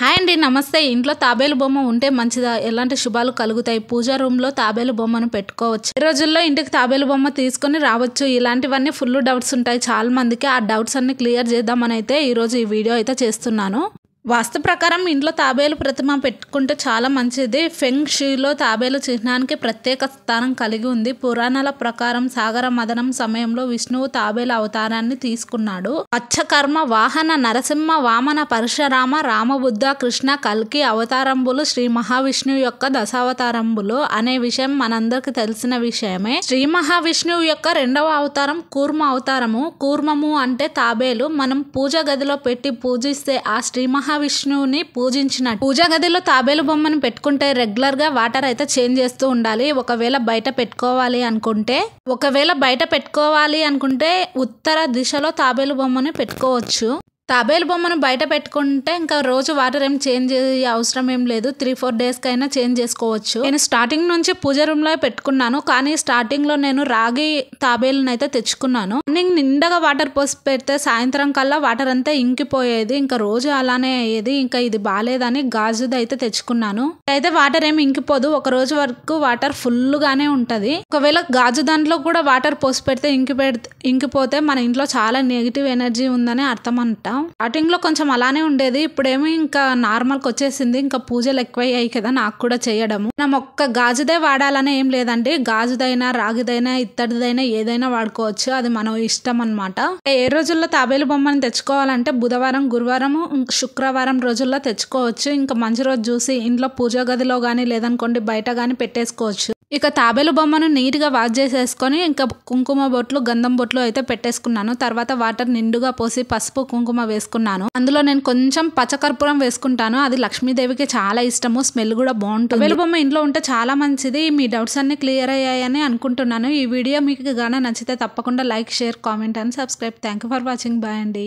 hi అండి నమస్తే ఇంట్లో తాబేలు బొమ్మ ఉంటే మంచిదా ఎలాంటి శుభాలు కలుగుతాయి పూజా రూమ్లో తాబేలు బొమ్మను పెట్టుకోవచ్చు ఈ రోజుల్లో ఇంటికి తాబేలు బొమ్మ తీసుకొని రావచ్చు ఇలాంటివన్నీ ఫుల్ డౌట్స్ ఉంటాయి చాలా మందికి ఆ డౌట్స్ అన్ని క్లియర్ చేద్దామని అయితే ఈరోజు ఈ వీడియో అయితే చేస్తున్నాను వాస్తు ప్రకారం ఇంట్లో తాబేలు ప్రతిమ పెట్టుకుంటే చాలా మంచిది ఫెంగ్ షీలో తాబేలు చిహ్నానికి ప్రత్యేక స్థానం కలిగి ఉంది పురాణాల ప్రకారం సాగర మదనం సమయంలో విష్ణువు తాబేలు అవతారాన్ని తీసుకున్నాడు అచ్చకర్మ వాహన నరసింహ వామన పరశురామ రామబుద్ధ కృష్ణ కల్కి అవతారంబులు శ్రీ మహావిష్ణువు యొక్క దశావతారంబులు అనే విషయం మనందరికి తెలిసిన విషయమే శ్రీ మహావిష్ణువు యొక్క రెండవ అవతారం కూర్మ అవతారము కూర్మము అంటే తాబేలు మనం పూజ గదిలో పెట్టి పూజిస్తే ఆ శ్రీ మహా మహావిష్ణువుని పూజించినట్టు పూజా గదిలో తాబేలు బొమ్మను పెట్టుకుంటే రెగ్యులర్ గా వాటర్ అయితే చేంజ్ చేస్తూ ఉండాలి ఒకవేళ బయట పెట్టుకోవాలి అనుకుంటే ఒకవేళ బయట పెట్టుకోవాలి అనుకుంటే ఉత్తర దిశలో తాబేలు బొమ్మను పెట్టుకోవచ్చు తాబేలు బొమ్మను బయట పెట్టుకుంటే ఇంకా రోజు వాటర్ ఏం చేంజ్ అవసరం ఏం లేదు త్రీ ఫోర్ డేస్ అయినా చేంజ్ చేసుకోవచ్చు నేను స్టార్టింగ్ నుంచి పూజ లో పెట్టుకున్నాను కానీ స్టార్టింగ్ లో నేను రాగి తాబేలు అయితే తెచ్చుకున్నాను మార్నింగ్ నిండగా వాటర్ పోసి పెడితే సాయంత్రం కల్లా వాటర్ అంతా ఇంకిపోయేది ఇంకా రోజు అలానే అయ్యేది ఇంకా ఇది బాగాలేదని గాజుది అయితే తెచ్చుకున్నాను అయితే వాటర్ ఏమి ఇంకిపోదు ఒక రోజు వరకు వాటర్ ఫుల్ గానే ఉంటుంది ఒకవేళ గాజు దాంట్లో కూడా వాటర్ పోసి పెడితే ఇంకి పెడితే ఇంకిపోతే మన ఇంట్లో చాలా నెగిటివ్ ఎనర్జీ ఉందని అర్థం అంట స్టార్టింగ్లో కొంచెం అలానే ఉండేది ఇప్పుడేమి ఇంకా నార్మల్కి వచ్చేసింది ఇంకా పూజలు ఎక్కువయ్యాయి కదా నాకు కూడా చేయడము మనం ఒక్క గాజుదే వాడాలని ఏం లేదండి గాజుదైనా రాగిదైనా ఇత్తడిదైనా ఏదైనా వాడుకోవచ్చు అది మనం ఇష్టం అనమాట ఏ రోజుల్లో తాబేలు బొమ్మను తెచ్చుకోవాలంటే బుధవారం గురువారం శుక్రవారం రోజుల్లో తెచ్చుకోవచ్చు ఇంకా మంచి రోజు చూసి ఇంట్లో పూజా గదిలో కానీ లేదనుకోండి బయట కానీ పెట్టేసుకోవచ్చు ఇక తాబేలు బొమ్మను నీట్గా వాష్ చేసేసుకొని ఇంకా కుంకుమ బొట్లు గంధం బొట్లు అయితే పెట్టేసుకున్నాను తర్వాత వాటర్ నిండుగా పోసి పసుపు కుంకుమ వేసుకున్నాను అందులో నేను కొంచెం పచ్చకర్పూరం వేసుకుంటాను అది లక్ష్మీదేవికి చాలా ఇష్టము స్మెల్ కూడా బాగుంటుంది తాబేలు బొమ్మ ఇంట్లో ఉంటే చాలా మంచిది మీ డౌట్స్ అన్ని క్లియర్ అయ్యాయని అనుకుంటున్నాను ఈ వీడియో మీకు గానే నచ్చితే తప్పకుండా like share comment and subscribe thank for watching bye అండి